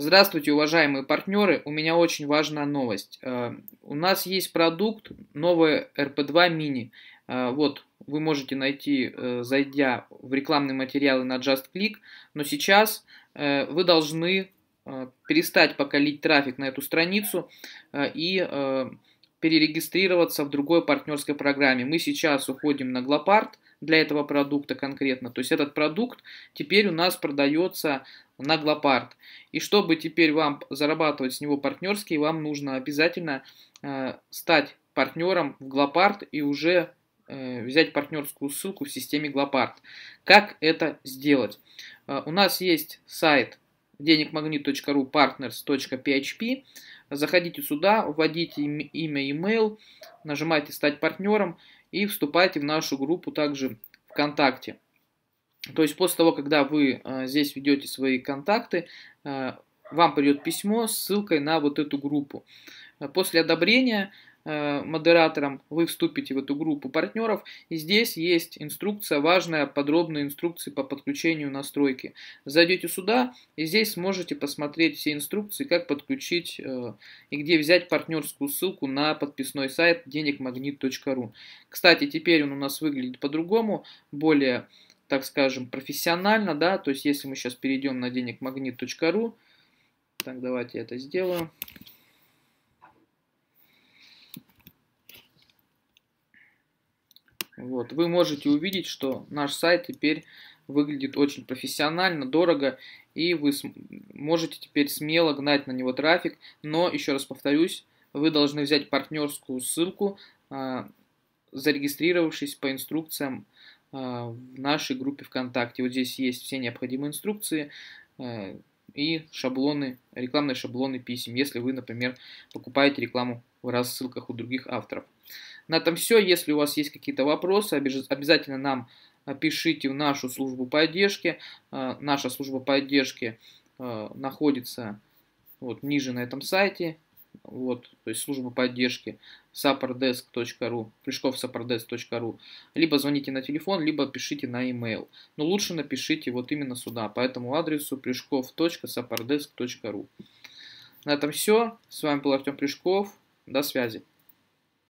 Здравствуйте, уважаемые партнеры. У меня очень важная новость. Э, у нас есть продукт новый RP2 Mini. Вот, вы можете найти, э, зайдя в рекламные материалы на JustClick, но сейчас э, вы должны перестать пока лить трафик на эту страницу и перерегистрироваться в другой партнерской программе. Мы сейчас уходим на Глопарт для этого продукта конкретно. То есть этот продукт теперь у нас продается на Глопарт. И чтобы теперь вам зарабатывать с него партнерские, вам нужно обязательно э, стать партнером в Глопарт и уже э, взять партнерскую ссылку в системе Глопарт. Как это сделать? Э, у нас есть сайт денегмагнит.ру partners.php. Заходите сюда, вводите имя, email, нажимаете «Стать партнером» и вступайте в нашу группу также ВКонтакте. То есть после того, когда вы э, здесь ведете свои контакты, э, вам придет письмо с ссылкой на вот эту группу. После одобрения э, модератором вы вступите в эту группу партнеров. И здесь есть инструкция, важная, подробная инструкция по подключению настройки. Зайдете сюда и здесь сможете посмотреть все инструкции, как подключить э, и где взять партнерскую ссылку на подписной сайт денегмагнит.ру. Кстати, теперь он у нас выглядит по-другому, более, так скажем, профессионально, да, то есть если мы сейчас перейдем на денегмагнит.ру, так, давайте я это сделаю. Вот, вы можете увидеть, что наш сайт теперь выглядит очень профессионально, дорого, и вы можете теперь смело гнать на него трафик, но, еще раз повторюсь, вы должны взять партнерскую ссылку, а, зарегистрировавшись по инструкциям а, в нашей группе ВКонтакте. Вот здесь есть все необходимые инструкции а, и шаблоны, рекламные шаблоны писем, если вы, например, покупаете рекламу в рассылках у других авторов. На этом все. Если у вас есть какие-то вопросы, обязательно нам пишите в нашу службу поддержки. Э, наша служба поддержки э, находится вот ниже на этом сайте. Вот, то есть служба поддержки supportdesk.ru, прыжковsupportdesk.ru. Либо звоните на телефон, либо пишите на e-mail. Но лучше напишите вот именно сюда, по этому адресу прыжков.supportdesk.ru. На этом все. С вами был Артем Прыжков. До связи.